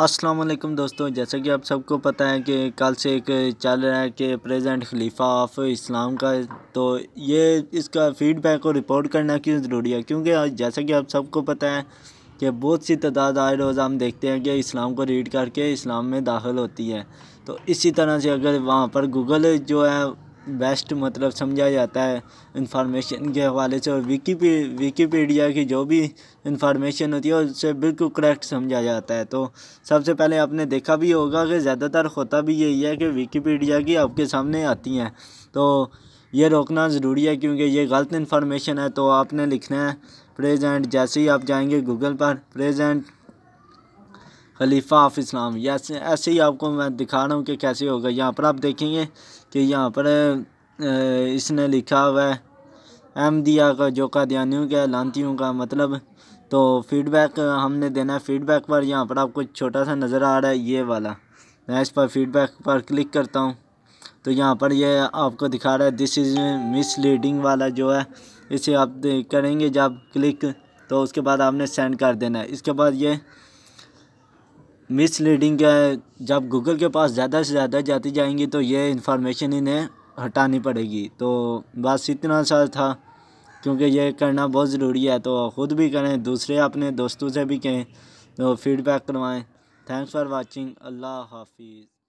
अस्सलाम वालेकुम दोस्तों जैसा कि आप सबको पता है कि कल से एक चल रहा है कि प्रेजेंट खलीफा ऑफ इस्लाम का तो ये इसका फीडबैक और रिपोर्ट करना क्यों ज़रूरी है क्योंकि जैसा कि आप सबको पता है कि बहुत सी तादाद आए रोज़ हम देखते हैं कि इस्लाम को रीड करके इस्लाम में दाखिल होती है तो इसी तरह से अगर वहाँ पर गूगल जो है बेस्ट मतलब समझा जाता है इंफॉर्मेशन के हवाले से और विकीपी विकीपीडिया की जो भी इंफॉर्मेशन होती है उसे बिल्कुल करेक्ट समझा जाता है तो सबसे पहले आपने देखा भी होगा कि ज़्यादातर होता भी यही है कि विकीपीडिया की आपके सामने आती हैं तो ये रोकना ज़रूरी है क्योंकि ये गलत इन्फॉर्मेशन है तो आपने लिखना है प्रेजेंट जैसे ही आप जाएंगे गूगल पर प्रेजेंट खलीफा ऑफ इस्लाम ऐसे ऐसे ही आपको मैं दिखा रहा हूँ कि कैसे होगा यहाँ पर आप देखेंगे कि यहाँ पर इसने लिखा हुआ है अहमदिया का जो कादियानियों का लानतीयों का मतलब तो फीडबैक हमने देना है फीडबैक पर यहाँ पर आपको छोटा सा नज़र आ रहा है ये वाला मैं इस पर फीडबैक पर क्लिक करता हूँ तो यहाँ पर ये आपको दिखा रहा है दिस इज़ मिस लीडिंग वाला जो है इसे आप करेंगे जब क्लिक तो उसके बाद आपने सेंड कर देना है इसके बाद ये मिसलीडिंग क्या है जब गूगल के पास ज़्यादा से ज़्यादा जाती जाएंगी तो ये इन्फॉर्मेशन इन्हें हटानी पड़ेगी तो बस इतना सा था क्योंकि ये करना बहुत ज़रूरी है तो ख़ुद भी करें दूसरे अपने दोस्तों से भी कहें तो फीडबैक करवाएँ थैंक्स फॉर वॉचिंग अल्लाह हाफिज़